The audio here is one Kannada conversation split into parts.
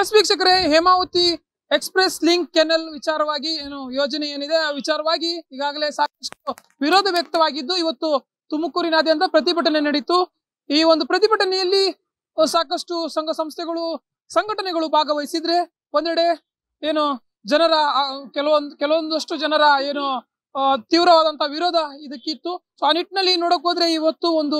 ಎಸ್ ವೀಕ್ಷಕರೇ ಹೇಮಾವತಿ ಎಕ್ಸ್ಪ್ರೆಸ್ ಲಿಂಕ್ ಕೆನಲ್ ವಿಚಾರವಾಗಿ ಏನು ಯೋಜನೆ ಏನಿದೆ ಆ ವಿಚಾರವಾಗಿ ಈಗಾಗಲೇ ಸಾಕಷ್ಟು ವಿರೋಧ ವ್ಯಕ್ತವಾಗಿದ್ದು ಇವತ್ತು ತುಮಕೂರಿನಾದ್ಯಂತ ಪ್ರತಿಭಟನೆ ನಡೀತು ಈ ಒಂದು ಪ್ರತಿಭಟನೆಯಲ್ಲಿ ಸಾಕಷ್ಟು ಸಂಘ ಸಂಸ್ಥೆಗಳು ಸಂಘಟನೆಗಳು ಭಾಗವಹಿಸಿದ್ರೆ ಒಂದೆಡೆ ಏನು ಜನರ ಕೆಲವೊಂದು ಕೆಲವೊಂದಷ್ಟು ಜನರ ಏನು ತೀವ್ರವಾದಂತಹ ವಿರೋಧ ಇದಕ್ಕಿತ್ತು ಸೊ ಆ ನಿಟ್ಟಿನಲ್ಲಿ ನೋಡಕ್ ಹೋದ್ರೆ ಇವತ್ತು ಒಂದು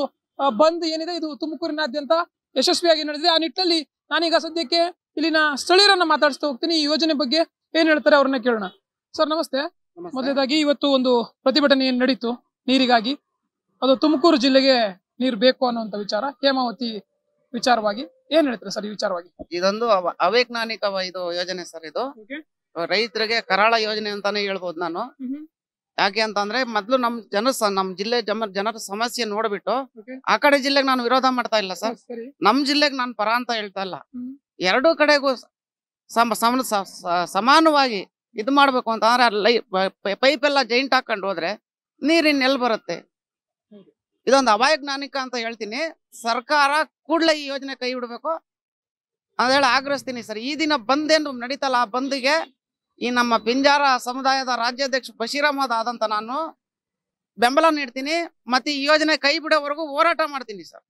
ಬಂದ್ ಏನಿದೆ ಇದು ತುಮಕೂರಿನಾದ್ಯಂತ ಯಶಸ್ವಿಯಾಗಿ ನಡೆದಿದೆ ಆ ನಿಟ್ಟಿನಲ್ಲಿ ನಾನೀಗ ಸದ್ಯಕ್ಕೆ ಇಲ್ಲಿನ ಸ್ಥಳೀಯರನ್ನ ಮಾತಾಡಿಸ್ತಾ ಹೋಗ್ತೀನಿ ಈ ಯೋಜನೆ ಬಗ್ಗೆ ಏನ್ ಹೇಳ್ತಾರೆ ಅವ್ರನ್ನ ಕೇಳೋಣ ಸರ್ ನಮಸ್ತೆ ಮೊದಲೇದಾಗಿ ಇವತ್ತು ಒಂದು ಪ್ರತಿಭಟನೆ ಏನ್ ನಡೀತು ನೀರಿಗಾಗಿ ಅದು ತುಮಕೂರು ಜಿಲ್ಲೆಗೆ ನೀರು ಬೇಕು ಅನ್ನುವಂತ ವಿಚಾರ ಹೇಮಾವತಿ ವಿಚಾರವಾಗಿ ಏನ್ ಹೇಳ್ತಾರೆ ಸರ್ ಈ ವಿಚಾರವಾಗಿ ಇದೊಂದು ಅವೈಜ್ಞಾನಿಕ ಇದು ಯೋಜನೆ ಸರ್ ಇದು ರೈತರಿಗೆ ಕರಾಳ ಯೋಜನೆ ಅಂತಾನೆ ಹೇಳ್ಬೋದು ನಾನು ಯಾಕೆ ಅಂತಂದ್ರೆ ಮೊದ್ಲು ನಮ್ ಜನ ನಮ್ ಜಿಲ್ಲೆ ಜನರ ಸಮಸ್ಯೆ ನೋಡ್ಬಿಟ್ಟು ಆ ಕಡೆ ಜಿಲ್ಲೆಗೆ ನಾನು ವಿರೋಧ ಮಾಡ್ತಾ ಇಲ್ಲ ಸರ್ ನಮ್ ಜಿಲ್ಲೆಗೆ ನಾನು ಪರ ಅಂತ ಹೇಳ್ತಾ ಇಲ್ಲ ಎರಡೂ ಕಡೆಗೂ ಸಮ ಸಮ ಸಮಾನವಾಗಿ ಇದು ಮಾಡಬೇಕು ಅಂತ ಅಂದ್ರೆ ಲೈ ಪೈಪ್ ಎಲ್ಲ ಜೈಂಟ್ ಹಾಕೊಂಡು ಹೋದ್ರೆ ನೀರಿನ ಎಲ್ಲಿ ಬರುತ್ತೆ ಇದೊಂದು ಅವಾಯಜ್ಞಾನಿಕ ಅಂತ ಹೇಳ್ತೀನಿ ಸರ್ಕಾರ ಕೂಡಲೇ ಈ ಯೋಜನೆ ಕೈ ಬಿಡಬೇಕು ಅಂತ ಹೇಳಿ ಆಗ್ರಹಿಸ್ತೀನಿ ಸರ್ ಈ ದಿನ ಬಂದೇನು ನಡೀತಲ್ಲ ಆ ಬಂದಿಗೆ ಈ ನಮ್ಮ ಪಿಂಜಾರ ಸಮುದಾಯದ ರಾಜ್ಯಾಧ್ಯಕ್ಷ ಬಶೀರ್ ಅಹಮದ್ ಆದಂತ ನಾನು ಬೆಂಬಲ ನೀಡ್ತೀನಿ ಮತ್ತೆ ಈ ಯೋಜನೆ ಕೈ ಬಿಡೋವರೆಗೂ ಹೋರಾಟ ಮಾಡ್ತೀನಿ ಸರ್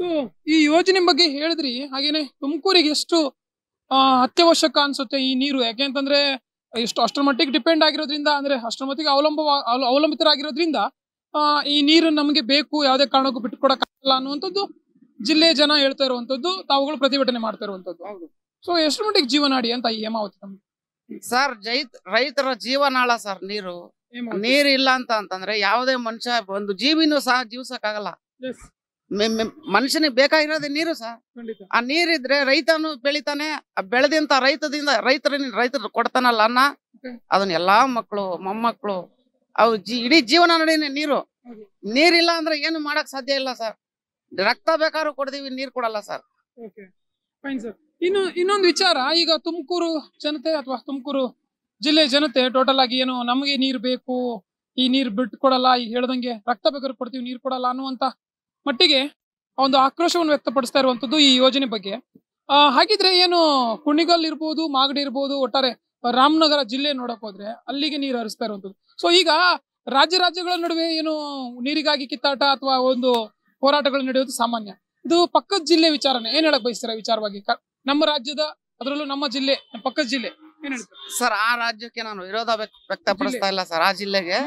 ಸೊ ಈ ಯೋಜನೆ ಬಗ್ಗೆ ಹೇಳಿದ್ರಿ ಹಾಗೇನೆ ತುಮಕೂರಿಗೆ ಎಷ್ಟು ಅತ್ಯವಶ್ಯಕ ಅನ್ಸುತ್ತೆ ಈ ನೀರು ಯಾಕೆ ಅಂತಂದ್ರೆ ಎಷ್ಟು ಅಷ್ಟರ ಮಟ್ಟಿಗೆ ಡಿಪೆಂಡ್ ಆಗಿರೋದ್ರಿಂದ ಅಂದ್ರೆ ಅಷ್ಟರ ಮಟ್ಟಿಗೆ ಅವಲಂಬ ಅವಲಂಬಿತರಾಗಿರೋದ್ರಿಂದ ಈ ನೀರು ನಮಗೆ ಬೇಕು ಯಾವುದೇ ಕಾರಣಕ್ಕೂ ಬಿಟ್ಕೊಡಕ್ಕಾಗಲ್ಲ ಅನ್ನುವಂಥದ್ದು ಜಿಲ್ಲೆ ಜನ ಹೇಳ್ತಾ ಇರುವಂತದ್ದು ತಾವುಗಳು ಪ್ರತಿಭಟನೆ ಮಾಡ್ತಾ ಇರುವಂತದ್ದು ಸೊ ಎಷ್ಟು ಮಟ್ಟಿಗೆ ಜೀವನಾಡಿ ಅಂತ ಈ ಹೇಮಾವತಿ ಸರ್ ಜೈತ್ ರೈತರ ಜೀವನಾಳ ಸರ್ ನೀರು ನೀರಿಲ್ಲ ಅಂತ ಅಂತಂದ್ರೆ ಯಾವುದೇ ಮನುಷ್ಯ ಒಂದು ಜೀವಿನೂ ಸಹ ಆಗಲ್ಲ ಮನುಷ್ಯನಿಗೆ ಬೇಕಾಗಿರೋದೇ ನೀರು ಸರ್ ಆ ನೀರಿದ್ರೆ ರೈತನು ಬೆಳಿತಾನೆ ಬೆಳೆದಿಂತ ರೈತದಿಂದ ರೈತರ ರೈತರು ಕೊಡ್ತಾನಲ್ಲ ಅನ್ನ ಅದನ್ನ ಎಲ್ಲಾ ಮಕ್ಕಳು ಮೊಮ್ಮಕ್ಕಳು ಅವು ಇಡೀ ಜೀವನ ನಡೀನೆ ನೀರು ನೀರಿಲ್ಲ ಅಂದ್ರೆ ಏನು ಮಾಡಕ್ ಸಾಧ್ಯ ಇಲ್ಲ ಸರ್ ರಕ್ತ ಬೇಕಾದ್ರೂ ಕೊಡ್ತೀವಿ ನೀರ್ ಕೊಡಲ್ಲ ಸರ್ ಇನ್ನು ಇನ್ನೊಂದು ವಿಚಾರ ಈಗ ತುಮಕೂರು ಜನತೆ ಅಥವಾ ತುಮಕೂರು ಜಿಲ್ಲೆ ಜನತೆ ಟೋಟಲ್ ಆಗಿ ಏನು ನಮಗೆ ನೀರ್ ಬೇಕು ಈ ನೀರ್ ಬಿಟ್ಟು ಕೊಡಲ್ಲ ಈಗ ಹೇಳ್ದಂಗೆ ರಕ್ತ ಬೇಕಾದ್ರೂ ಕೊಡ್ತೀವಿ ನೀರ್ ಕೊಡಲ್ಲ ಅನ್ನುವಂತ ಮಟ್ಟಿಗೆ ಒಂದು ಆಕ್ರೋಶವನ್ನು ವ್ಯಕ್ತಪಡಿಸ್ತಾ ಇರುವಂತದ್ದು ಈ ಯೋಜನೆ ಬಗ್ಗೆ ಹಾಗಿದ್ರೆ ಏನು ಕುಣಿಗಲ್ ಇರ್ಬೋದು ಮಾಗಡಿ ಇರ್ಬೋದು ಒಟ್ಟಾರೆ ರಾಮನಗರ ಜಿಲ್ಲೆ ನೋಡಕ್ ಹೋದ್ರೆ ಅಲ್ಲಿಗೆ ನೀರು ಹರಿಸ್ತಾ ಇರುವಂತದ್ದು ಸೊ ಈಗ ರಾಜ್ಯ ರಾಜ್ಯಗಳ ನಡುವೆ ಏನು ನೀರಿಗಾಗಿ ಕಿತ್ತಾಟ ಅಥವಾ ಒಂದು ಹೋರಾಟಗಳು ನಡೆಯೋದು ಸಾಮಾನ್ಯ ಇದು ಪಕ್ಕದ ಜಿಲ್ಲೆ ವಿಚಾರನೆ ಏನ್ ಹೇಳಕ್ ಬಯಸ್ತೀರಾ ವಿಚಾರವಾಗಿ ನಮ್ಮ ರಾಜ್ಯದ ಅದರಲ್ಲೂ ನಮ್ಮ ಜಿಲ್ಲೆ ಪಕ್ಕದ ಜಿಲ್ಲೆ ಸರ್ ಆ ರಾಜ್ಯಕ್ಕೆ ನಾನು ವಿರೋಧ ವ್ಯಕ್ತಪಡಿಸ್ತಾ ಇಲ್ಲ ಸರ್ ಆ ಜಿಲ್ಲೆಗೆ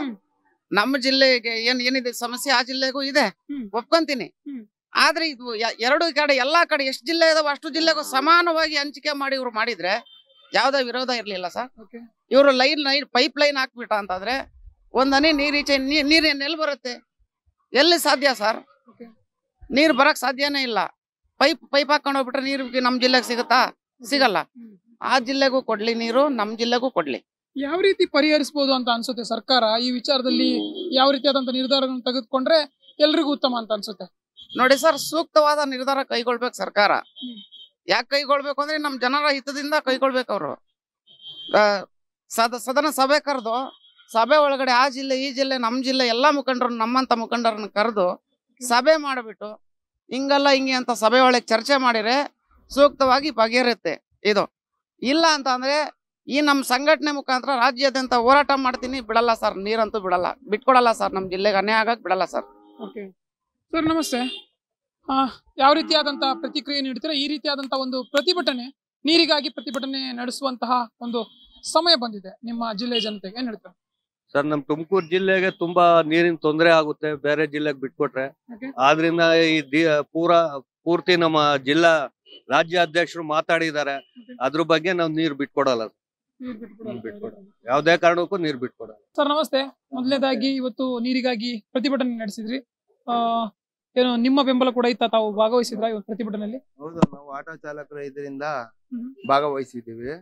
ನಮ್ಮ ಜಿಲ್ಲೆಗೆ ಏನ್ ಏನಿದೆ ಸಮಸ್ಯೆ ಆ ಜಿಲ್ಲೆಗೂ ಇದೆ ಒಪ್ಕೊಂತೀನಿ ಆದ್ರೆ ಇದು ಎರಡು ಕಡೆ ಎಲ್ಲಾ ಕಡೆ ಎಷ್ಟು ಜಿಲ್ಲೆ ಇದಾವ ಅಷ್ಟು ಜಿಲ್ಲೆಗೂ ಸಮಾನವಾಗಿ ಹಂಚಿಕೆ ಮಾಡಿ ಇವ್ರು ಮಾಡಿದ್ರೆ ಯಾವ್ದೇ ವಿರೋಧ ಇರ್ಲಿಲ್ಲ ಸರ್ ಇವರು ಲೈನ್ ಲೈನ್ ಪೈಪ್ ಲೈನ್ ಹಾಕ್ಬಿಟ್ಟ ಅಂತಂದ್ರೆ ಒಂದನಿ ನೀರೀಚೆ ಏನ್ ಎಲ್ಲಿ ಬರುತ್ತೆ ಎಲ್ಲಿ ಸಾಧ್ಯ ಸರ್ ನೀರು ಬರಕ್ ಸಾಧ್ಯನೇ ಇಲ್ಲ ಪೈಪ್ ಪೈಪ್ ಹಾಕೊಂಡು ಹೋಗ್ಬಿಟ್ರೆ ನೀರು ನಮ್ ಜಿಲ್ಲೆಗೆ ಸಿಗುತ್ತಾ ಸಿಗಲ್ಲ ಆ ಜಿಲ್ಲೆಗೂ ಕೊಡ್ಲಿ ನೀರು ನಮ್ ಜಿಲ್ಲೆಗೂ ಕೊಡ್ಲಿ ಯಾವ ರೀತಿ ಪರಿಹರಿಸಬಹುದು ಅಂತ ಅನ್ಸುತ್ತೆ ಸರ್ಕಾರ ಈ ವಿಚಾರದಲ್ಲಿ ಯಾವ ರೀತಿಯಾದಂತ ನಿರ್ಧಾರಗಳನ್ನು ತೆಗೆದುಕೊಂಡ್ರೆ ಎಲ್ರಿಗೂ ಉತ್ತಮ ಅಂತ ಅನ್ಸುತ್ತೆ ನೋಡಿ ಸರ್ ಸೂಕ್ತವಾದ ನಿರ್ಧಾರ ಕೈಗೊಳ್ಬೇಕು ಸರ್ಕಾರ ಯಾಕೆ ಕೈಗೊಳ್ಬೇಕು ಅಂದ್ರೆ ನಮ್ಮ ಜನರ ಹಿತದಿಂದ ಕೈಗೊಳ್ಬೇಕು ಅವರು ಸದ ಸದನ ಸಭೆ ಕರೆದು ಸಭೆ ಒಳಗಡೆ ಆ ಜಿಲ್ಲೆ ಈ ಜಿಲ್ಲೆ ನಮ್ಮ ಜಿಲ್ಲೆ ಎಲ್ಲಾ ಮುಖಂಡರು ನಮ್ಮಂತ ಮುಖಂಡರನ್ನ ಕರೆದು ಸಭೆ ಮಾಡಿಬಿಟ್ಟು ಹಿಂಗಲ್ಲ ಹಿಂಗೆ ಅಂತ ಸಭೆ ಒಳಗೆ ಚರ್ಚೆ ಮಾಡಿದ್ರೆ ಸೂಕ್ತವಾಗಿ ಬಗೆಹರುತ್ತೆ ಇದು ಇಲ್ಲ ಅಂತ ಅಂದ್ರೆ ಈ ನಮ್ಮ ಸಂಘಟನೆ ಮುಖಾಂತರ ರಾಜ್ಯಾದ್ಯಂತ ಹೋರಾಟ ಮಾಡ್ತೀನಿ ಬಿಡಲ್ಲ ಸರ್ ನೀರಂತೂ ಬಿಡಲ್ಲ ಬಿಟ್ಕೊಡಲ್ಲ ಸರ್ ನಮ್ಮ ಜಿಲ್ಲೆಗೆ ಅನ್ಯಾಯ ಆಗಕ್ಕೆ ಬಿಡಲ್ಲ ಸರ್ ಓಕೆ ಸರ್ ನಮಸ್ತೆ ಯಾವ ರೀತಿಯಾದಂತಹ ಪ್ರತಿಕ್ರಿಯೆ ನೀಡ್ತೀರಾ ಈ ರೀತಿಯಾದಂತಹ ಒಂದು ಪ್ರತಿಭಟನೆ ನೀರಿಗಾಗಿ ಪ್ರತಿಭಟನೆ ನಡೆಸುವಂತಹ ಒಂದು ಸಮಯ ಬಂದಿದೆ ನಿಮ್ಮ ಜಿಲ್ಲೆ ಜನತೆಗೆ ಏನ್ ಹೇಳ್ತಾರೆ ಸರ್ ನಮ್ ತುಮಕೂರು ಜಿಲ್ಲೆಗೆ ತುಂಬಾ ನೀರಿನ ತೊಂದರೆ ಆಗುತ್ತೆ ಬೇರೆ ಜಿಲ್ಲೆಗೆ ಬಿಟ್ಕೊಟ್ರೆ ಆದ್ರಿಂದ ಈ ಪೂರಾ ಪೂರ್ತಿ ನಮ್ಮ ಜಿಲ್ಲಾ ರಾಜ್ಯ ಅಧ್ಯಕ್ಷರು ಮಾತಾಡಿದ್ದಾರೆ ಅದ್ರ ಬಗ್ಗೆ ನಾವು ನೀರು ಬಿಟ್ಕೊಡಲ್ಲ ಯಾವ್ದೇ ಕಾರಣಕ್ಕೂ ನೀರ್ ಬಿಟ್ಕೊಡ ಸರ್ ನಮಸ್ತೆ ಮೊದಲನೇದಾಗಿ ಇವತ್ತು ನೀರಿಗಾಗಿ ಪ್ರತಿಭಟನೆ ನಡೆಸಿದ್ರಿ ಏನು ನಿಮ್ಮ ಬೆಂಬಲ ಕೂಡ ಇತ್ತ ತಾವು ಭಾಗವಹಿಸಿದ್ರ ಇವತ್ತು ಪ್ರತಿಭಟನೆಯಲ್ಲಿ ಹೌದು ನಾವು ಆಟೋ ಚಾಲಕರು ಇದರಿಂದ ಭಾಗವಹಿಸಿದ್ದೀವಿ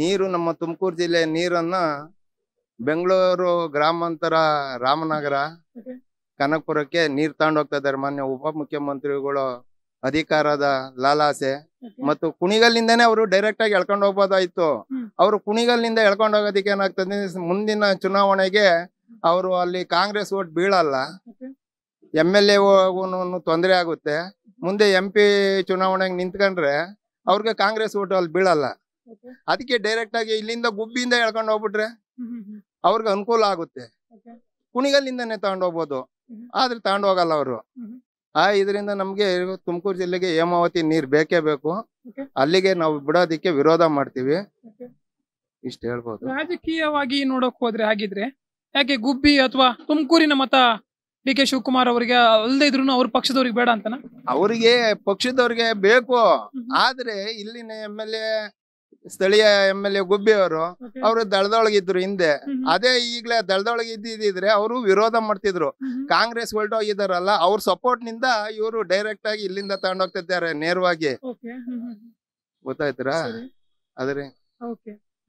ನೀರು ನಮ್ಮ ತುಮಕೂರು ಜಿಲ್ಲೆಯ ನೀರನ್ನ ಬೆಂಗಳೂರು ಗ್ರಾಮಾಂತರ ರಾಮನಗರ ಕನಕಪುರಕ್ಕೆ ನೀರ್ ತಗೊಂಡೋಗ್ತಾ ಇದ್ದಾರೆ ಮಾನ್ಯ ಮುಖ್ಯಮಂತ್ರಿಗಳು ಅಧಿಕಾರದ ಲಾಲಾಸೆ ಮತ್ತು ಕುಣಿಗಲ್ಲಿಂದನೇ ಅವರು ಡೈರೆಕ್ಟ್ ಆಗಿ ಎಳ್ಕೊಂಡು ಹೋಗ್ಬೋದಾಯ್ತು ಅವರು ಕುಣಿಗಲ್ಲಿಂದ ಎಳ್ಕೊಂಡು ಹೋಗೋದಕ್ಕೆ ಏನಾಗ್ತದೆ ಮುಂದಿನ ಚುನಾವಣೆಗೆ ಅವರು ಅಲ್ಲಿ ಕಾಂಗ್ರೆಸ್ ಓಟ್ ಬೀಳಲ್ಲ ಎಂ ಎಲ್ ಎ ತೊಂದರೆ ಆಗುತ್ತೆ ಮುಂದೆ ಎಂ ಪಿ ಚುನಾವಣೆಗೆ ನಿಂತ್ಕೊಂಡ್ರೆ ಅವ್ರಿಗೆ ಕಾಂಗ್ರೆಸ್ ಓಟ್ ಅಲ್ಲಿ ಬೀಳಲ್ಲ ಅದಕ್ಕೆ ಡೈರೆಕ್ಟ್ ಆಗಿ ಇಲ್ಲಿಂದ ಗುಬ್ಬಿಯಿಂದ ಎಳ್ಕೊಂಡು ಹೋಗ್ಬಿಟ್ರೆ ಅವ್ರಿಗೆ ಅನುಕೂಲ ಆಗುತ್ತೆ ಕುಣಿಗಲ್ಲಿಂದನೇ ತಗೊಂಡು ಹೋಗ್ಬೋದು ಆದ್ರೆ ತಗೊಂಡು ಹೋಗಲ್ಲ ಅವರು ಆ ಇದರಿಂದ ನಮ್ಗೆ ತುಮಕೂರು ಜಿಲ್ಲೆಗೆ ಹೇಮಾವತಿ ನೀರ್ ಬೇಕೇ ಬೇಕು ಅಲ್ಲಿಗೆ ನಾವು ಬಿಡೋದಿಕ್ಕೆ ವಿರೋಧ ಮಾಡ್ತೀವಿ ಇಷ್ಟ ಹೇಳ್ಬೋದು ರಾಜಕೀಯವಾಗಿ ನೋಡಕ್ ಹೋದ್ರೆ ಹಾಗಿದ್ರೆ ಯಾಕೆ ಗುಬ್ಬಿ ಅಥವಾ ತುಮಕೂರಿನ ಮತ ಡಿ ಕೆ ಶಿವಕುಮಾರ್ ಅವರಿಗೆ ಅಲ್ಲದೆ ಇದ್ರು ಅವ್ರ ಪಕ್ಷದವ್ರಿಗೆ ಬೇಡ ಅಂತನ ಅವರಿಗೆ ಪಕ್ಷದವ್ರಿಗೆ ಬೇಕು ಆದ್ರೆ ಇಲ್ಲಿನ ಎಮ್ ಎಲ್ ಎ ಸ್ಥಳೀಯ ಎಮ್ ಎಲ್ ಎ ಗುಬ್ಬಿಯವರು ಅವರು ಅವರು ದಳದೊಳಗಿದ್ರು ಹಿಂದೆ ಅದೇ ಈಗಲೇ ದಳದೊಳಗೆ ಇದ್ದಿದ್ರೆ ಅವರು ವಿರೋಧ ಮಾಡ್ತಿದ್ರು ಕಾಂಗ್ರೆಸ್ ಹೋಗಿದಾರಲ್ಲ ಅವ್ರ ಸಪೋರ್ಟ್ ನಿಂದ ಇವರು ಡೈರೆಕ್ಟ್ ಆಗಿ ಇಲ್ಲಿಂದ ತಗೊಂಡೋಗ್ತಿದ್ದಾರೆ ನೇರವಾಗಿ ಗೊತ್ತಾಯ್ತೀರಾ ಅದ್ರಿ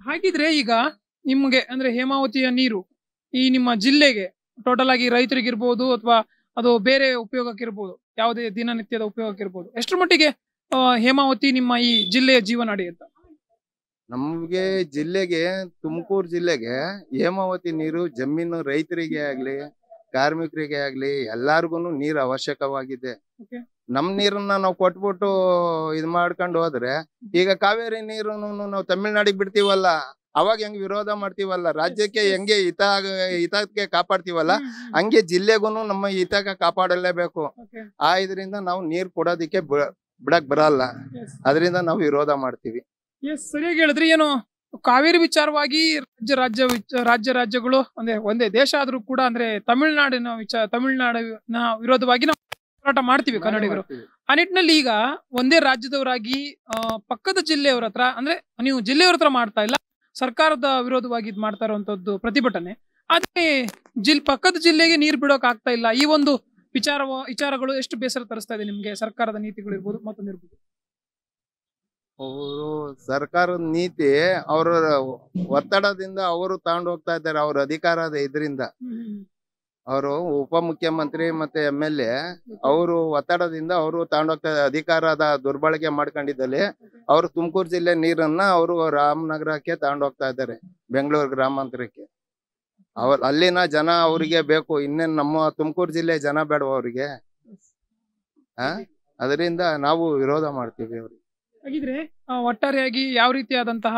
ಹಾಗಿದ್ರೆ ಈಗ ನಿಮ್ಗೆ ಅಂದ್ರೆ ಹೇಮಾವತಿಯ ನೀರು ಈ ನಿಮ್ಮ ಜಿಲ್ಲೆಗೆ ಟೋಟಲ್ ಆಗಿ ರೈತರಿಗಿರ್ಬೋದು ಅಥವಾ ಅದು ಬೇರೆ ಉಪಯೋಗಕ್ಕಿರ್ಬೋದು ಯಾವುದೇ ದಿನನಿತ್ಯದ ಉಪಯೋಗಕ್ಕಿರ್ಬೋದು ಎಷ್ಟು ಮಟ್ಟಿಗೆ ಹೇಮಾವತಿ ನಿಮ್ಮ ಈ ಜಿಲ್ಲೆಯ ಜೀವನ ಅಂತ ನಮ್ಗೆ ಜಿಲ್ಲೆಗೆ ತುಮಕೂರು ಜಿಲ್ಲೆಗೆ ಹೇಮಾವತಿ ನೀರು ಜಮೀನು ರೈತರಿಗೆ ಆಗ್ಲಿ ಕಾರ್ಮಿಕರಿಗೆ ಆಗ್ಲಿ ಎಲ್ಲಾರ್ಗು ನೀರು ಅವಶ್ಯಕವಾಗಿದೆ ನಮ್ ನೀರನ್ನ ನಾವು ಕೊಟ್ಬಿಟ್ಟು ಇದ್ ಮಾಡ್ಕೊಂಡು ಹೋದ್ರೆ ಈಗ ಕಾವೇರಿ ನೀರು ನಾವು ತಮಿಳ್ನಾಡಿಗೆ ಬಿಡ್ತೀವಲ್ಲ ಅವಾಗ ಹೆಂಗ್ ವಿರೋಧ ಮಾಡ್ತೀವಲ್ಲ ರಾಜ್ಯಕ್ಕೆ ಹೆಂಗೆ ಹಿತ ಹಿತಕ್ಕೆ ಕಾಪಾಡ್ತೀವಲ್ಲ ಹಂಗೆ ಜಿಲ್ಲೆಗೂ ನಮ್ಮ ಹಿತಕ್ಕೆ ಕಾಪಾಡಲೇಬೇಕು ಆ ಇದರಿಂದ ನಾವು ನೀರ್ ಕೊಡೋದಿಕ್ಕೆ ಬಿಡಕ್ ಬರಲ್ಲ ಅದರಿಂದ ನಾವು ವಿರೋಧ ಮಾಡ್ತೀವಿ ಎಸ್ ಸರಿಯಾಗಿ ಹೇಳಿದ್ರಿ ಏನು ಕಾವೇರಿ ವಿಚಾರವಾಗಿ ರಾಜ್ಯ ರಾಜ್ಯ ರಾಜ್ಯ ರಾಜ್ಯಗಳು ಅಂದ್ರೆ ಒಂದೇ ದೇಶ ಆದ್ರೂ ಕೂಡ ಅಂದ್ರೆ ತಮಿಳುನಾಡಿನ ವಿಚಾರ ತಮಿಳುನಾಡಿನ ವಿರೋಧವಾಗಿ ನಾವು ಹೋರಾಟ ಮಾಡ್ತೀವಿ ಕನ್ನಡಿಗರು ಆ ನಿಟ್ಟಿನಲ್ಲಿ ಈಗ ಒಂದೇ ರಾಜ್ಯದವರಾಗಿ ಪಕ್ಕದ ಜಿಲ್ಲೆಯವರ ಹತ್ರ ಅಂದ್ರೆ ನೀವು ಜಿಲ್ಲೆಯವ್ರ ಹತ್ರ ಮಾಡ್ತಾ ಇಲ್ಲ ಸರ್ಕಾರದ ವಿರೋಧವಾಗಿ ಇದು ಮಾಡ್ತಾ ಇರುವಂತದ್ದು ಪ್ರತಿಭಟನೆ ಆದ್ರೆ ಜಿಲ್ ಪಕ್ಕದ ಜಿಲ್ಲೆಗೆ ನೀರು ಬಿಡೋಕ್ ಆಗ್ತಾ ಇಲ್ಲ ಈ ಒಂದು ವಿಚಾರ ವಿಚಾರಗಳು ಎಷ್ಟು ಬೇಸರ ತರಿಸ್ತಾ ಇದೆ ನಿಮ್ಗೆ ಸರ್ಕಾರದ ನೀತಿಗಳು ಇರ್ಬೋದು ಮತ್ತೊಂದು ಇರ್ಬೋದು ಅವರು ಸರ್ಕಾರದ ನೀತಿ ಅವ್ರ ಒತ್ತಡದಿಂದ ಅವರು ತಗೊಂಡು ಹೋಗ್ತಾ ಇದ್ದಾರೆ ಅವ್ರ ಅಧಿಕಾರದ ಇದರಿಂದ ಅವರು ಉಪ ಮುಖ್ಯಮಂತ್ರಿ ಮತ್ತೆ ಎಮ್ ಎಲ್ ಎ ಅವರು ಒತ್ತಡದಿಂದ ಅವರು ತಗೊಂಡೋಗ್ತಾ ಅಧಿಕಾರದ ದುರ್ಬಳಕೆ ಮಾಡ್ಕೊಂಡಿದ್ದಲ್ಲಿ ಅವರು ತುಮಕೂರು ಜಿಲ್ಲೆ ನೀರನ್ನ ಅವರು ರಾಮನಗರಕ್ಕೆ ತಗೊಂಡೋಗ್ತಾ ಇದ್ದಾರೆ ಬೆಂಗಳೂರು ಗ್ರಾಮಾಂತರಕ್ಕೆ ಅವ್ರ ಅಲ್ಲಿನ ಜನ ಅವರಿಗೆ ಬೇಕು ಇನ್ನೇನ್ ನಮ್ಮ ತುಮಕೂರು ಜಿಲ್ಲೆ ಜನ ಬೇಡವ ಅವ್ರಿಗೆ ಅದರಿಂದ ನಾವು ವಿರೋಧ ಮಾಡ್ತೀವಿ ಅವ್ರಿಗೆ ಹಾಗಿದ್ರೆ ಒಟ್ಟಾರೆಯಾಗಿ ಯಾವ ರೀತಿಯಾದಂತಹ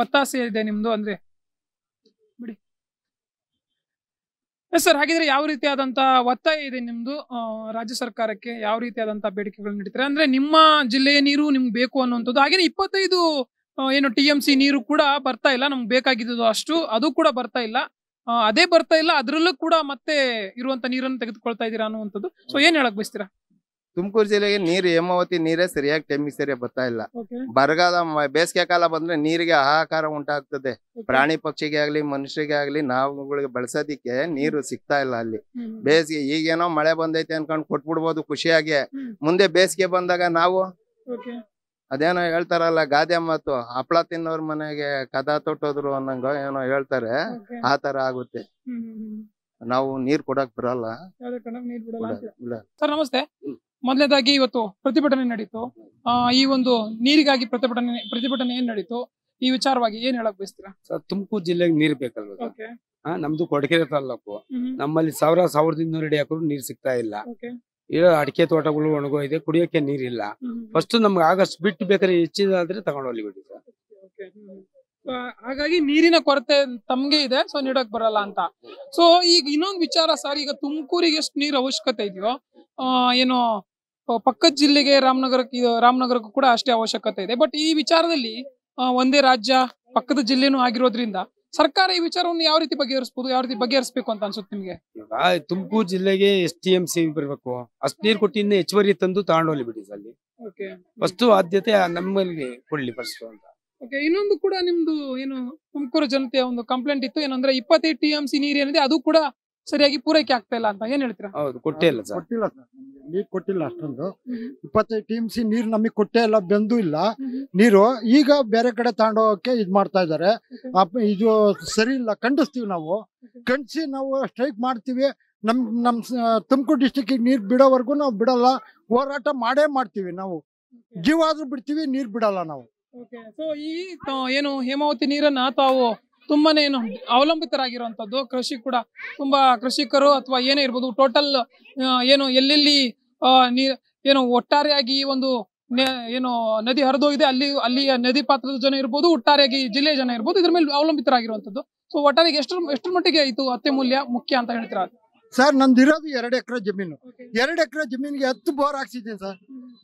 ಒತ್ತಾಸೆ ಇದೆ ನಿಮ್ದು ಅಂದ್ರೆ ಬಿಡಿ ಸರ್ ಹಾಗಿದ್ರೆ ಯಾವ ರೀತಿಯಾದಂತಹ ಒತ್ತಾಯ ಇದೆ ನಿಮ್ದು ರಾಜ್ಯ ಸರ್ಕಾರಕ್ಕೆ ಯಾವ ರೀತಿಯಾದಂತಹ ಬೇಡಿಕೆಗಳು ನೀಡ್ತಾರೆ ಅಂದ್ರೆ ನಿಮ್ಮ ಜಿಲ್ಲೆಯ ನೀರು ನಿಮ್ಗೆ ಬೇಕು ಅನ್ನುವಂಥದ್ದು ಹಾಗೇನೆ ಇಪ್ಪತ್ತೈದು ಏನು ಟಿ ಎಂ ಸಿ ನೀರು ಕೂಡ ಬರ್ತಾ ಇಲ್ಲ ನಮ್ಗೆ ಬೇಕಾಗಿದ್ದು ಅಷ್ಟು ಅದು ಕೂಡ ಬರ್ತಾ ಇಲ್ಲ ಅದೇ ಬರ್ತಾ ಇಲ್ಲ ಅದರಲ್ಲೂ ಕೂಡ ಮತ್ತೆ ಇರುವಂತ ನೀರನ್ನು ತೆಗೆದುಕೊಳ್ತಾ ಇದ್ದೀರಾ ಅನ್ನುವಂಥದ್ದು ಸೊ ಏನ್ ಹೇಳಕ್ ಬಯಸ್ತೀರಾ ತುಮಕೂರು ಜಿಲ್ಲೆಗೆ ನೀರು ಹೇಮಾವತಿ ನೀರೇ ಸರಿಯಾಗಿ ಟೈಮಿಗೆ ಸರಿಯಾಗಿ ಬರ್ತಾ ಇಲ್ಲ ಬರಗಾಲ ಬೇಸಿಗೆ ಕಾಲ ಬಂದ್ರೆ ನೀರಿಗೆ ಹಾಹಾಕಾರ ಉಂಟಾಗ್ತದೆ ಪ್ರಾಣಿ ಪಕ್ಷಿಗೆ ಆಗ್ಲಿ ಮನುಷ್ಯರಿಗೆ ಆಗ್ಲಿ ನಾವುಗಳಿಗೆ ಬಳಸೋದಿಕ್ಕೆ ನೀರು ಸಿಗ್ತಾ ಇಲ್ಲ ಅಲ್ಲಿ ಬೇಸಿಗೆ ಈಗೇನೋ ಮಳೆ ಬಂದೈತೆ ಅನ್ಕೊಂಡ್ ಕೊಟ್ಬಿಡ್ಬೋದು ಖುಷಿಯಾಗಿ ಮುಂದೆ ಬೇಸಿಗೆ ಬಂದಾಗ ನಾವು ಅದೇನೋ ಹೇಳ್ತಾರಲ್ಲ ಗಾದೆ ಮಾತು ಹಪ್ಳ ತಿನ್ನೋರ್ ಮನೆಗೆ ಕದ ತೊಟ್ಟೋದ್ರು ಅನ್ನಂಗ ಏನೋ ಹೇಳ್ತಾರೆ ಆ ತರ ಆಗುತ್ತೆ ನಾವು ನೀರ್ ಕೊಡಕ್ ಬರಲ್ಲ ಸರ್ ನಮಸ್ತೆ ಮೊದಲನೇದಾಗಿ ಇವತ್ತು ಪ್ರತಿಭಟನೆ ನಡೀತು ಈ ಒಂದು ನೀರಿಗಾಗಿ ಪ್ರತಿಭಟನೆ ಪ್ರತಿಭಟನೆ ಏನ್ ನಡೀತು ಈ ವಿಚಾರವಾಗಿ ಏನ್ ಹೇಳಕ್ ಬಯಸ್ತೀರಾ ತುಮಕೂರು ಜಿಲ್ಲೆಗೆ ನೀರ್ ಬೇಕಲ್ವ ನಮ್ದು ಕೊಡಕೆರೆ ತಾಲೂಕು ನಮ್ಮಲ್ಲಿ ಸಾವಿರ ಸಾವಿರದ ಇನ್ನೂರು ಅಡಿ ಹಾಕಿದ್ರು ನೀರ್ ಸಿಗ್ತಾ ಇಲ್ಲ ಇರೋ ಅಡಿಕೆ ತೋಟಗಳು ಒಣಗೋ ಇದೆ ಕುಡಿಯೋಕೆ ನೀರಿಲ್ಲ ಫಸ್ಟ್ ನಮ್ಗೆ ಆಗಸ್ಟ್ ಬಿಟ್ಟು ಬೇಕಾದ್ರೆ ಹೆಚ್ಚಿದಾದ್ರೆ ತಗೊಂಡು ಹೋಗ್ಲಿ ಬಿಡಿ ಸರ್ ಹಾಗಾಗಿ ನೀರಿನ ಕೊರತೆ ತಮ್ಗೆ ಇದೆ ಸೊ ನೀಡಕ್ ಬರಲ್ಲ ಅಂತ ಸೊ ಈಗ ಇನ್ನೊಂದು ವಿಚಾರ ಸರ್ ಈಗ ತುಮಕೂರಿಗೆ ಎಷ್ಟು ನೀರ್ ಅವಶ್ಯಕತೆ ಇದೆಯೋ ಏನು ಪಕ್ಕದ ಜಿಲ್ಲೆಗೆ ರಾಮನಗರಕ್ಕೆ ರಾಮನಗರಕ್ಕೂ ಕೂಡ ಅಷ್ಟೇ ಅವಶ್ಯಕತೆ ಇದೆ ಬಟ್ ಈ ವಿಚಾರದಲ್ಲಿ ಒಂದೇ ರಾಜ್ಯ ಪಕ್ಕದ ಜಿಲ್ಲೆನೂ ಆಗಿರೋದ್ರಿಂದ ಸರ್ಕಾರ ಈ ವಿಚಾರವನ್ನು ಯಾವ ರೀತಿ ಬಗೆಹರಿಸಬಹುದು ಯಾವ ರೀತಿ ಬಗೆಹರಿಸಬೇಕು ಅಂತ ಅನ್ಸುತ್ತೆ ನಿಮಗೆ ತುಮಕೂರು ಜಿಲ್ಲೆಗೆ ಎಸ್ ಟಿ ಎಂ ಸಿ ಬರಬೇಕು ಅಷ್ಟು ನೀರು ಕೊಟ್ಟಿಂದ ಹೆಚ್ಚುವರಿ ತಂದು ತಗೊಂಡೋಗ್ಲಿ ಬಿಡಿ ಅಲ್ಲಿ ವಸ್ತು ಆದ್ಯತೆ ನಮ್ಮಲ್ಲಿ ಕೊಡ್ಲಿ ಫಸ್ಟ್ ಅಂತ ಓಕೆ ಇನ್ನೊಂದು ಕೂಡ ನಿಮ್ದು ಏನು ತುಮಕೂರು ಜನತೆಯ ಒಂದು ಕಂಪ್ಲೇಂಟ್ ಇತ್ತು ಏನಂದ್ರೆ ಇಪ್ಪತ್ತೈದು ಟಿ ಎಂ ಸಿ ನೀರು ಏನಿದೆ ಅದು ಕೂಡ ಸರಿಯಾಗಿ ಪೂರೈಕೆ ಆಗ್ತಾ ಇಲ್ಲ ಅಂತ ಏನ್ ಹೇಳ್ತೀರಾ ಹೌದು ಕೊಟ್ಟಿಲ್ಲ ಕೊಟ್ಟಿಲ್ಲ ಸರ್ ನೀರ್ ಕೊಟ್ಟಿಲ್ಲ ಅಷ್ಟೊಂದು ಇಪ್ಪತ್ತೈದು ಟಿ ಎಂ ಸಿ ನೀರ್ ನಮಗೆ ಕೊಟ್ಟೇ ಇಲ್ಲ ಬೆಂದು ಇಲ್ಲ ನೀರು ಈಗ ಬೇರೆ ಕಡೆ ತಗೊಂಡೋಗಕ್ಕೆ ಇದ್ ಮಾಡ್ತಾ ಇದ್ದಾರೆ ಇದು ಸರಿ ಇಲ್ಲ ಖಂಡಿಸ್ತೀವಿ ನಾವು ಖಂಡಿಸಿ ನಾವು ಸ್ಟ್ರೈಕ್ ಮಾಡ್ತೀವಿ ನಮ್ ನಮ್ ತುಮಕೂರು ಡಿಸ್ಟಿಕ್ ನೀರ್ ಬಿಡೋವರೆಗೂ ನಾವು ಬಿಡಲ್ಲ ಹೋರಾಟ ಮಾಡೇ ಮಾಡ್ತೀವಿ ನಾವು ಜೀವ ಆದ್ರೂ ಬಿಡ್ತೀವಿ ನೀರ್ ಬಿಡಲ್ಲ ನಾವು ಸೊ ಈ ಏನು ಹೇಮಾವತಿ ನೀರನ್ನ ತಾವು ತುಂಬಾನೇ ಏನು ಅವಲಂಬಿತರಾಗಿರುವಂಥದ್ದು ಕೃಷಿ ಕೂಡ ತುಂಬಾ ಕೃಷಿಕರು ಅಥವಾ ಏನೇ ಇರ್ಬೋದು ಟೋಟಲ್ ಏನು ಎಲ್ಲೆಲ್ಲಿ ಏನು ಒಟ್ಟಾರೆಯಾಗಿ ಒಂದು ಏನು ನದಿ ಹರಿದೋಗಿದೆ ಅಲ್ಲಿ ಅಲ್ಲಿಯ ನದಿ ಪಾತ್ರದ ಜನ ಇರ್ಬೋದು ಒಟ್ಟಾರೆಯಾಗಿ ಜಿಲ್ಲೆಯ ಜನ ಇರ್ಬೋದು ಇದ್ರ ಮೇಲೆ ಅವಲಂಬಿತರಾಗಿರುವಂಥದ್ದು ಸೊ ಒಟ್ಟಾರೆ ಎಷ್ಟು ಎಷ್ಟು ಮಟ್ಟಿಗೆ ಇದು ಅತ್ಯಮೂಲ್ಯ ಮುಖ್ಯ ಅಂತ ಹೇಳ್ತೀರಾ ಸರ್ ನಂದಿರೋದು ಎರಡು ಎಕರೆ ಜಮೀನು ಎರಡು ಎಕರೆ ಜಮೀನಿಗೆ ಹತ್ತು ಬೋರ್ ಹಾಕ್ಸಿದ್ದೀನಿ ಸರ್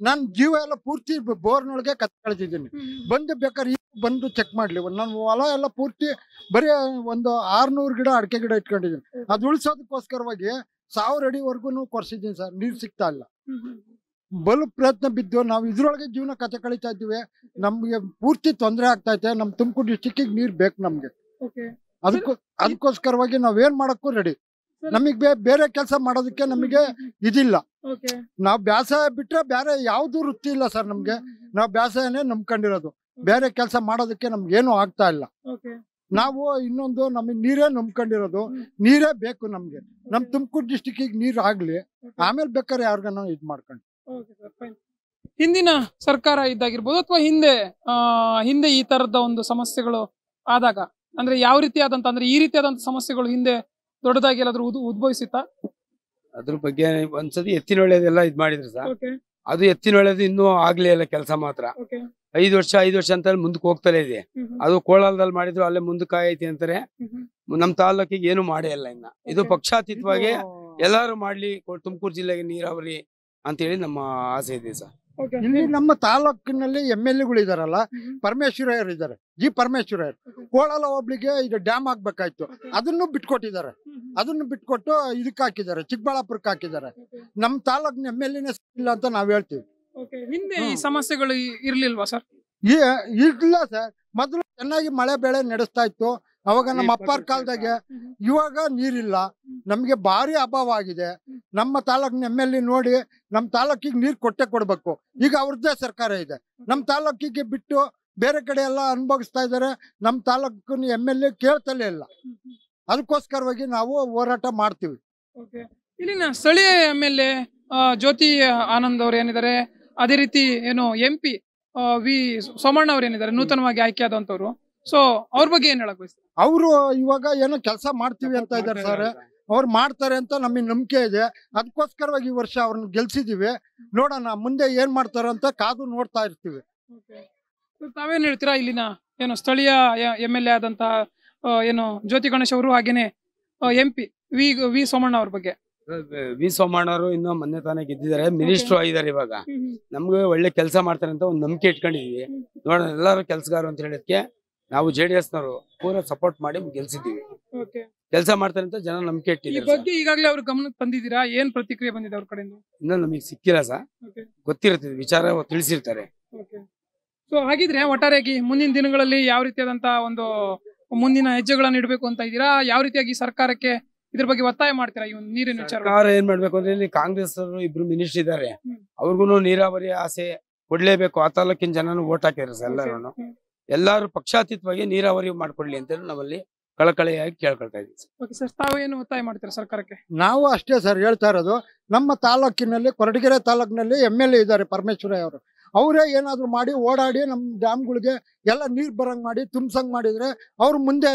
ನನ್ ಜೀವ ಎಲ್ಲ ಪೂರ್ತಿ ಬೋರ್ನೊಳಗೆ ಕಳ್ತಿದ್ದೀನಿ ಬಂದು ಬೇಕಾದ್ರೆ ಈಗ ಬಂದು ಚೆಕ್ ಮಾಡ್ಲಿ ನನ್ನ ಹೊಲ ಎಲ್ಲ ಪೂರ್ತಿ ಬರೀ ಒಂದು ಆರ್ನೂರು ಗಿಡ ಅಡಿಕೆ ಗಿಡ ಇಟ್ಕೊಂಡಿದ್ದೀನಿ ಅದು ಉಳಿಸೋದಕ್ಕೋಸ್ಕರವಾಗಿ ಸಾವಿರ ಅಡಿವರೆಗೂ ಕೊರ್ಸಿದ್ದೀನಿ ಸರ್ ನೀರ್ ಸಿಗ್ತಾ ಇಲ್ಲ ಬಲು ಪ್ರಯತ್ನ ಬಿದ್ದು ನಾವು ಇದ್ರೊಳಗೆ ಜೀವನ ಕತೆ ಕಳೀತಾ ಇದ್ದೀವಿ ನಮ್ಗೆ ಪೂರ್ತಿ ತೊಂದರೆ ಆಗ್ತಾ ಇದೆ ನಮ್ ತುಮಕೂರು ಡಿಸ್ಟಿಕ್ ನೀರ್ ಬೇಕು ನಮ್ಗೆ ಅದಕ್ಕೂ ಅದಕ್ಕೋಸ್ಕರವಾಗಿ ನಾವೇನ್ ಮಾಡಕ್ಕೂ ರೆಡಿ ನಮಗೆ ಬೇರೆ ಕೆಲಸ ಮಾಡೋದಕ್ಕೆ ನಮಗೆ ಇದಿಲ್ಲ ನಾವು ಬ್ಯಾಸಾಯ ಬಿಟ್ರೆ ಬೇರೆ ಯಾವ್ದು ವೃತ್ತಿ ಇಲ್ಲ ಸರ್ ನಮ್ಗೆ ನಾವು ಬ್ಯಾಸಾಯನೇ ನಂಬ್ಕೊಂಡಿರೋದು ಬೇರೆ ಕೆಲಸ ಮಾಡೋದಕ್ಕೆ ನಮ್ಗೆ ಏನು ಆಗ್ತಾ ಇಲ್ಲ ನಾವು ಇನ್ನೊಂದು ನಮಗೆ ನೀರೇ ನಂಬ್ಕೊಂಡಿರೋದು ನೀರೇ ಬೇಕು ನಮ್ಗೆ ನಮ್ ತುಮಕೂರು ಡಿಸ್ಟಿಕ್ ನೀರ್ ಆಗ್ಲಿ ಆಮೇಲೆ ಬೇಕಾದ್ರೆ ಯಾರಿಗನ ಇದ್ ಮಾಡ್ಕೊಂಡು ಹಿಂದಿನ ಸರ್ಕಾರ ಇದ್ದಾಗಿರ್ಬೋದು ಅಥವಾ ಹಿಂದೆ ಹಿಂದೆ ಈ ತರದ ಒಂದು ಸಮಸ್ಯೆಗಳು ಆದಾಗ ಅಂದ್ರೆ ಯಾವ ರೀತಿ ಆದಂತ ಅಂದ್ರೆ ಈ ರೀತಿಯಾದಂತ ಸಮಸ್ಯೆಗಳು ಹಿಂದೆ ದೊಡ್ಡದಾಗಿ ಎಲ್ಲಾದ್ರೂ ಅದ್ರ ಬಗ್ಗೆ ಒಂದ್ಸತಿ ಎತ್ತಿನ ಒಳ್ಳೆದೆಲ್ಲ ಇದ್ ಮಾಡಿದ್ರು ಸರ್ ಅದು ಎತ್ತಿನ ಒಳ್ಳೆಯದು ಇನ್ನೂ ಆಗ್ಲಿ ಇಲ್ಲ ಕೆಲಸ ಮಾತ್ರ ಐದು ವರ್ಷ ಐದು ವರ್ಷ ಅಂತ ಮುಂದಕ್ಕೆ ಹೋಗ್ತಲೇ ಇದೆ ಅದು ಕೋಳಾಲದಲ್ಲಿ ಮಾಡಿದ್ರು ಅಲ್ಲೇ ಮುಂದಕ್ಕೆ ಐತಿ ಅಂತಾರೆ ನಮ್ ತಾಲೂಕಿಗೆ ಏನು ಮಾಡೇ ಇಲ್ಲ ಇನ್ನ ಇದು ಪಕ್ಷಾತೀತವಾಗಿ ಎಲ್ಲಾರು ಮಾಡ್ಲಿ ತುಮಕೂರು ಜಿಲ್ಲೆಗೆ ನೀರಾವರಿ ಅಂತ ಹೇಳಿ ನಮ್ಮ ಆಸೆ ಇದೆ ಸರ್ ನಮ್ಮ ತಾಲೂಕಿನಲ್ಲಿ ಎಮ್ ಎಲ್ ಎಗಳು ಇದಾರಲ್ಲ ಪರಮೇಶ್ವರಯ್ಯರು ಇದ್ದಾರೆ ಜಿ ಪರಮೇಶ್ವರಯ್ಯರು ಕೋಳಲ ಒಬ್ಳಿಗೆ ಇದು ಡ್ಯಾಮ್ ಆಗ್ಬೇಕಾಯ್ತು ಅದನ್ನು ಬಿಟ್ಕೊಟ್ಟಿದ್ದಾರೆ ಅದನ್ನ ಬಿಟ್ಕೊಟ್ಟು ಇದಕ್ಕೆ ಹಾಕಿದ್ದಾರೆ ಚಿಕ್ಕಬಳ್ಳಾಪುರಕ್ಕೆ ಹಾಕಿದ್ದಾರೆ ನಮ್ಮ ತಾಲೂಕಿನ ಎಮ್ ಎಲ್ ಇಲ್ಲ ಅಂತ ನಾವು ಹೇಳ್ತೀವಿ ಹಿಂದೆ ಈ ಸಮಸ್ಯೆಗಳು ಇರ್ಲಿಲ್ವಾ ಸರ್ ಇಲ್ಲ ಸರ್ ಮೊದಲು ಚೆನ್ನಾಗಿ ಮಳೆ ಬೆಳೆ ನಡೆಸ್ತಾ ಇತ್ತು ಅವಾಗ ನಮ್ಮ ಅಪ್ಪರ ಕಾಲದಾಗೆ ಇವಾಗ ನೀರಿಲ್ಲ ನಮಗೆ ಭಾರಿ ಅಭಾವ ಆಗಿದೆ ನಮ್ಮ ತಾಲೂಕಿನ ಎಮ್ ಎಲ್ ಎ ನೋಡಿ ನಮ್ಮ ತಾಲೂಕಿಗೆ ನೀರು ಕೊಟ್ಟೆ ಕೊಡಬೇಕು ಈಗ ಅವ್ರದ್ದೇ ಸರ್ಕಾರ ಇದೆ ನಮ್ಮ ತಾಲೂಕಿಗೆ ಬಿಟ್ಟು ಬೇರೆ ಕಡೆ ಎಲ್ಲ ಅನುಭವಿಸ್ತಾ ಇದ್ದಾರೆ ನಮ್ಮ ತಾಲೂಕಿನ ಎಮ್ ಎಲ್ ಎ ಕೇಳ್ತಲೇ ಇಲ್ಲ ಅದಕ್ಕೋಸ್ಕರವಾಗಿ ನಾವು ಹೋರಾಟ ಮಾಡ್ತೀವಿ ಇಲ್ಲಿನ ಸ್ಥಳೀಯ M L A Jyoti Anand ಅವರು ಏನಿದ್ದಾರೆ ಅದೇ ರೀತಿ ಏನು ಎಂ ಪಿ ವಿ ಸೋಮಣ್ಣ ಅವರು ಏನಿದ್ದಾರೆ ನೂತನವಾಗಿ ಆಯ್ಕೆಯಾದಂಥವ್ರು ಸೊ ಅವ್ರ ಬಗ್ಗೆ ಏನ್ ಹೇಳಕ್ ಅವರು ಇವಾಗ ಏನೋ ಕೆಲಸ ಮಾಡ್ತೀವಿ ಅಂತ ಇದ್ದಾರೆ ಸರ್ ಅವ್ರು ಮಾಡ್ತಾರೆ ಅಂತ ನಮಗೆ ನಂಬಿಕೆ ಇದೆ ಅದಕ್ಕೋಸ್ಕರವಾಗಿ ಈ ವರ್ಷ ಅವ್ರನ್ನ ಗೆಲ್ಸಿದೀವಿ ನೋಡೋಣ ಮುಂದೆ ಏನ್ ಮಾಡ್ತಾರೆ ಅಂತ ಕಾದು ನೋಡ್ತಾ ಇರ್ತೀವಿ ತಾವೇನ್ ಹೇಳ್ತೀರಾ ಇಲ್ಲಿನ ಏನು ಸ್ಥಳೀಯ ಎಂ ಎಲ್ ಎ ಆದಂತಹ ಏನು ಜ್ಯೋತಿ ಗಣೇಶ್ ಅವರು ಹಾಗೇನೆ M P V V Somanna ಅವ್ರ ಬಗ್ಗೆ ವಿ ಸೋಮಣ್ಣ ಅವರು ಇನ್ನು ಮೊನ್ನೆ ತಾನೇ ಗೆದ್ದಿದ್ದಾರೆ ಮಿನಿಸ್ಟ್ರು ಆಗಿದ್ದಾರೆ ಇವಾಗ ನಮ್ಗೆ ಒಳ್ಳೆ ಕೆಲಸ ಮಾಡ್ತಾರೆ ಅಂತ ಒಂದು ನಂಬಿಕೆ ಇಟ್ಕೊಂಡಿದೀವಿ ನೋಡೋಣ ಎಲ್ಲರೂ ಕೆಲಸಗಾರ ಅಂತ ಹೇಳಿದಕ್ಕೆ ನಾವು ಜೆ ಡಿ ನವರು ಸಪೋರ್ಟ್ ಮಾಡಿ ಗೆಲ್ಸಿದ್ದೀವಿ ಕೆಲಸ ಮಾಡ್ತಾರೆ ಅಂತ ಜನ ನಂಬಿಕೆ ಇಟ್ಟಿದ್ದಾರೆ ಈಗಾಗಲೇ ಅವ್ರ ಗಮನಕ್ಕೆ ಬಂದಿದ್ದೀರಾ ಏನ್ ಪ್ರತಿಕ್ರಿಯೆ ಬಂದಿದೆ ಅವ್ರ ಕಡೆಯಿಂದ ಇನ್ನೂ ನಮಗೆ ಸಿಕ್ಕಿಲ್ಲ ಸರ್ ಗೊತ್ತಿರುತ್ತೆ ವಿಚಾರ ತಿಳಿಸಿರ್ತಾರೆ ಸೊ ಹಾಗಿದ್ರೆ ಒಟ್ಟಾರೆಯಾಗಿ ಮುಂದಿನ ದಿನಗಳಲ್ಲಿ ಯಾವ ರೀತಿಯಾದಂತಹ ಒಂದು ಮುಂದಿನ ಹೆಜ್ಜೆಗಳನ್ನು ಇಡಬೇಕು ಅಂತ ಇದ್ದೀರಾ ಯಾವ ರೀತಿಯಾಗಿ ಸರ್ಕಾರಕ್ಕೆ ಇದ್ರ ಬಗ್ಗೆ ಒತ್ತಾಯ ಮಾಡ್ತೀರಾ ಈ ನೀರಿನ ವಿಚಾರ ಏನ್ ಮಾಡ್ಬೇಕು ಅಂದ್ರೆ ಇಲ್ಲಿ ಕಾಂಗ್ರೆಸ್ ಅವರು ಇಬ್ರು ಮಿನಿಸ್ಟರ್ ಇದಾರೆ ಅವ್ರಿಗೂ ನೀರಾವರಿ ಆಸೆ ಕೊಡ್ಲೇಬೇಕು ಆ ತಾಲೂಕಿನ ಜನನು ಓಟ್ ಹಾಕಿದ್ರೆ ಎಲ್ಲರೂ ಎಲ್ಲಾರು ಪಕ್ಷಾತೀತವಾಗಿ ನೀರಾವರಿ ಮಾಡ್ಕೊಡ್ಲಿ ಅಂತ ನಮ್ಮಲ್ಲಿ ಕಳಕಳಿಯಾಗಿ ಕೇಳ್ಕೊಳ್ತಾ ಇದೀವಿ ತಾವು ಏನು ಒತ್ತಾಯ ಮಾಡ್ತೀರಾ ಸರ್ಕಾರಕ್ಕೆ ನಾವು ಅಷ್ಟೇ ಸರ್ ಹೇಳ್ತಾ ಇರೋದು ನಮ್ಮ ತಾಲೂಕಿನಲ್ಲಿ ಕೊರಟಗೆರೆ ತಾಲೂಕಿನಲ್ಲಿ ಎಮ್ ಎಲ್ ಎ ಇದ್ದಾರೆ ಪರಮೇಶ್ವರ ಅವರು ಅವರೇ ಏನಾದರೂ ಮಾಡಿ ಓಡಾಡಿ ನಮ್ಮ ಡ್ಯಾಮ್ಗಳಿಗೆ ಎಲ್ಲ ನೀರು ಬರಂಗೆ ಮಾಡಿ ತುಂಬ್ಸಂಗೆ ಮಾಡಿದರೆ ಅವ್ರ ಮುಂದೆ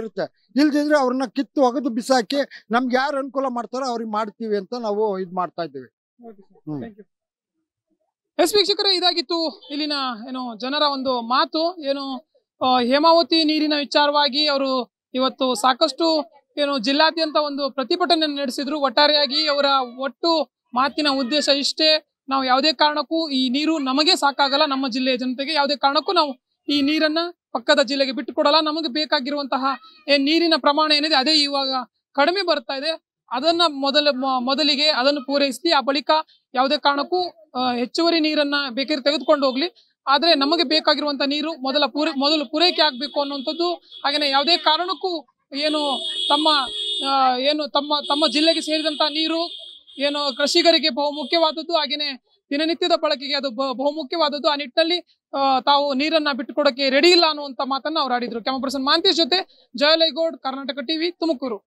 ಇರುತ್ತೆ ಇಲ್ದಿದ್ರೆ ಅವ್ರನ್ನ ಕಿತ್ತು ಒಗೆದು ಬಿಸಾಕಿ ನಮ್ಗೆ ಯಾರು ಅನುಕೂಲ ಮಾಡ್ತಾರೋ ಅವ್ರಿಗೆ ಮಾಡ್ತೀವಿ ಅಂತ ನಾವು ಇದು ಮಾಡ್ತಾ ಇದ್ದೀವಿ ಎಸ್ ವೀಕ್ಷಕರೇ ಇದಾಗಿತ್ತು ಇಲ್ಲಿನ ಏನು ಜನರ ಒಂದು ಮಾತು ಏನು ಹೇಮಾವತಿ ನೀರಿನ ವಿಚಾರವಾಗಿ ಅವರು ಇವತ್ತು ಸಾಕಷ್ಟು ಏನು ಜಿಲ್ಲಾದ್ಯಂತ ಒಂದು ಪ್ರತಿಭಟನೆ ನಡೆಸಿದ್ರು ಒಟ್ಟಾರೆಯಾಗಿ ಅವರ ಒಟ್ಟು ಮಾತಿನ ಉದ್ದೇಶ ಇಷ್ಟೇ ನಾವು ಯಾವುದೇ ಕಾರಣಕ್ಕೂ ಈ ನೀರು ನಮಗೆ ಸಾಕಾಗಲ್ಲ ನಮ್ಮ ಜಿಲ್ಲೆಯ ಜನತೆಗೆ ಯಾವುದೇ ಕಾರಣಕ್ಕೂ ನಾವು ಈ ನೀರನ್ನ ಪಕ್ಕದ ಜಿಲ್ಲೆಗೆ ಬಿಟ್ಟು ಕೊಡಲ್ಲ ನಮಗೆ ಬೇಕಾಗಿರುವಂತಹ ನೀರಿನ ಪ್ರಮಾಣ ಏನಿದೆ ಅದೇ ಇವಾಗ ಕಡಿಮೆ ಬರ್ತಾ ಇದೆ ಅದನ್ನ ಮೊದಲ ಮೊದಲಿಗೆ ಅದನ್ನು ಪೂರೈಸಿ ಆ ಬಳಿಕ ಯಾವುದೇ ಕಾರಣಕ್ಕೂ ಹೆಚ್ಚುವರಿ ನೀರನ್ನ ಬೇಕಾದ್ರೆ ತೆಗೆದುಕೊಂಡು ಹೋಗ್ಲಿ ಆದ್ರೆ ನಮಗೆ ಬೇಕಾಗಿರುವಂತಹ ನೀರು ಮೊದಲ ಪೂರೈ ಮೊದಲು ಪೂರೈಕೆ ಆಗ್ಬೇಕು ಅನ್ನುವಂಥದ್ದು ಹಾಗೇನೆ ಯಾವುದೇ ಕಾರಣಕ್ಕೂ ಏನು ತಮ್ಮ ಏನು ತಮ್ಮ ತಮ್ಮ ಜಿಲ್ಲೆಗೆ ಸೇರಿದಂತಹ ನೀರು ಏನು ಕೃಷಿಕರಿಗೆ ಬಹುಮುಖ್ಯವಾದದ್ದು ಹಾಗೇನೆ ದಿನನಿತ್ಯದ ಬಳಕೆಗೆ ಅದು ಬಹುಮುಖ್ಯವಾದದ್ದು ಆ ನಿಟ್ಟಿನಲ್ಲಿ ತಾವು ನೀರನ್ನ ಬಿಟ್ಟುಕೊಡಕ್ಕೆ ರೆಡಿ ಇಲ್ಲ ಅನ್ನುವಂತ ಮಾತನ್ನ ಅವ್ರು ಆಡಿದ್ರು ಕ್ಯಾಮರಾ ಪರ್ಸನ್ ಮಾಂತೇಶ್ ಜೊತೆ ಜಯಲೈಗೌಡ್ ಕರ್ನಾಟಕ ಟಿವಿ ತುಮಕೂರು